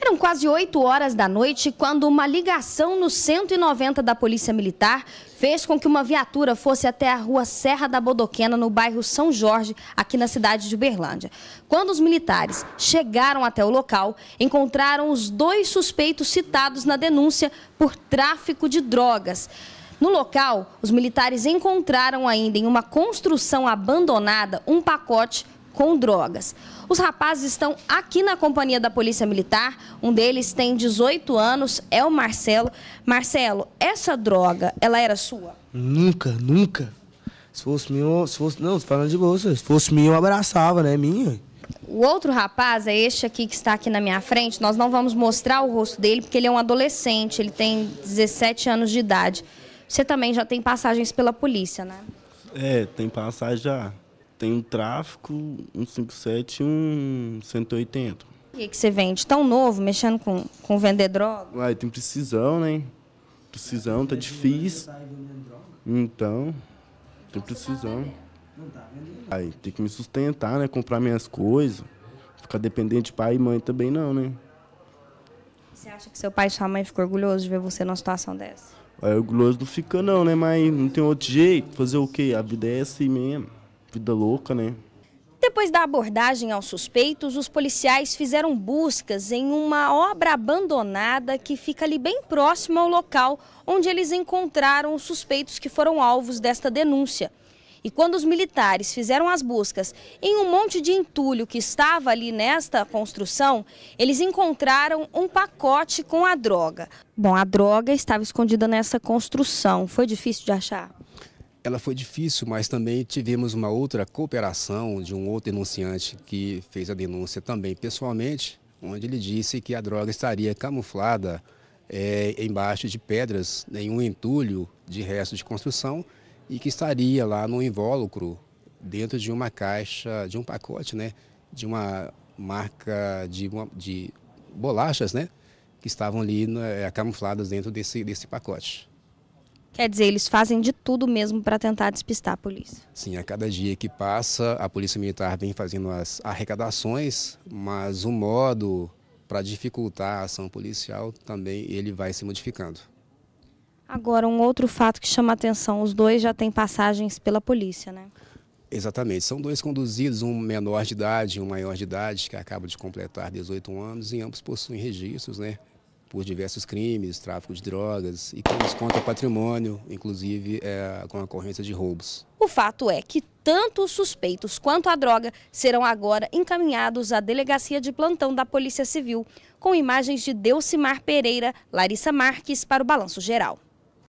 Eram quase 8 horas da noite quando uma ligação no 190 da Polícia Militar fez com que uma viatura fosse até a rua Serra da Bodoquena, no bairro São Jorge, aqui na cidade de Uberlândia. Quando os militares chegaram até o local, encontraram os dois suspeitos citados na denúncia por tráfico de drogas. No local, os militares encontraram ainda em uma construção abandonada um pacote com drogas. Os rapazes estão aqui na companhia da Polícia Militar. Um deles tem 18 anos, é o Marcelo. Marcelo, essa droga, ela era sua? Nunca, nunca. Se fosse meu, se fosse, não, falando de bolsa, se fosse minha, eu abraçava, né, é minha. O outro rapaz é este aqui que está aqui na minha frente. Nós não vamos mostrar o rosto dele porque ele é um adolescente, ele tem 17 anos de idade. Você também já tem passagens pela polícia, né? É, tem passagem já. Tem um tráfico, um 57 e um 180. E que você vende tão novo, mexendo com, com vender droga? Uai, tem precisão, né? Precisão, tá difícil. Então, tem precisão. Aí, tem que me sustentar, né? Comprar minhas coisas. Ficar dependente de pai e mãe também não, né? Você acha que seu pai e sua mãe ficam orgulhosos de ver você numa situação dessa? orgulhoso não fica não, né? Mas não tem outro jeito. Fazer o quê? A vida é assim mesmo vida louca, né? Depois da abordagem aos suspeitos, os policiais fizeram buscas em uma obra abandonada que fica ali bem próximo ao local onde eles encontraram os suspeitos que foram alvos desta denúncia. E quando os militares fizeram as buscas em um monte de entulho que estava ali nesta construção, eles encontraram um pacote com a droga. Bom, a droga estava escondida nessa construção. Foi difícil de achar? ela foi difícil, mas também tivemos uma outra cooperação de um outro denunciante que fez a denúncia também pessoalmente, onde ele disse que a droga estaria camuflada é, embaixo de pedras, em um entulho de restos de construção e que estaria lá no invólucro, dentro de uma caixa, de um pacote, né, de uma marca de, uma, de bolachas, né, que estavam ali né, camufladas dentro desse, desse pacote. Quer dizer, eles fazem de tudo mesmo para tentar despistar a polícia. Sim, a cada dia que passa, a Polícia Militar vem fazendo as arrecadações, mas o modo para dificultar a ação policial também ele vai se modificando. Agora, um outro fato que chama atenção, os dois já têm passagens pela polícia, né? Exatamente, são dois conduzidos, um menor de idade e um maior de idade, que acaba de completar 18 anos, e ambos possuem registros, né? por diversos crimes, tráfico de drogas e crimes contra patrimônio, inclusive é, com a ocorrência de roubos. O fato é que tanto os suspeitos quanto a droga serão agora encaminhados à delegacia de plantão da Polícia Civil, com imagens de Delcimar Pereira, Larissa Marques para o Balanço Geral.